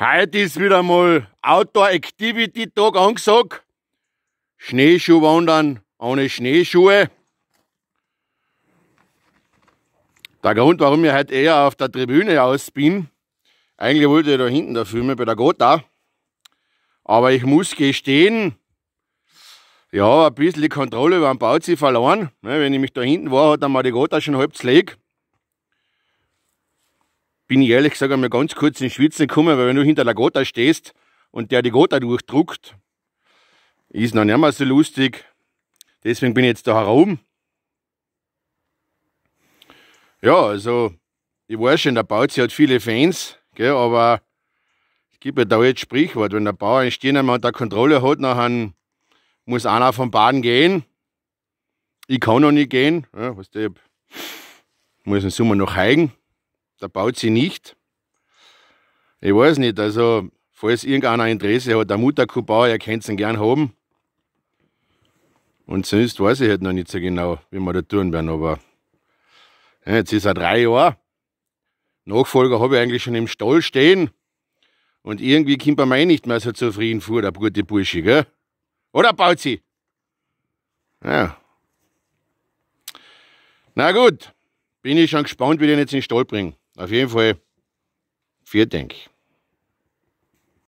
Heute ist wieder mal Outdoor Activity Tag angesagt. Schneeschuhwandern ohne Schneeschuhe. Der Grund, warum ich heute eher auf der Tribüne aus bin, eigentlich wollte ich da hinten der Filme bei der Gotha. Aber ich muss gestehen, ja, ein bisschen die Kontrolle über den Bautzi verloren. Ne, wenn ich mich da hinten war, hat dann mal die Gotha schon halb zerlegt bin ich ehrlich gesagt einmal ganz kurz in Schwitzen gekommen, weil wenn du hinter der Gotha stehst und der die Gotha durchdruckt, ist noch nicht mehr so lustig. Deswegen bin ich jetzt da herum. Ja, also, ich weiß schon, der Bauzi hat viele Fans, gell, aber es gibt ja da jetzt Sprichwort, wenn der Bauer einen Stirnheim unter Kontrolle hat, nachher muss einer vom Baden gehen. Ich kann noch nicht gehen, ja, was der, muss in Sommer noch heigen der baut sie nicht. Ich weiß nicht, also falls irgendeiner Interesse hat, der Mutterkuhbauer, ihr könnt ihn gern haben. Und sonst weiß ich halt noch nicht so genau, wie wir da tun werden, aber ja, jetzt ist er drei Jahre. Nachfolger habe ich eigentlich schon im Stall stehen. Und irgendwie kommt er mir eh nicht mehr so zufrieden vor, der gute Bursche, gell? Oder baut sie? Ja. Na gut, bin ich schon gespannt, wie ich den jetzt in den Stall bringen. Auf jeden Fall, vielen Dank.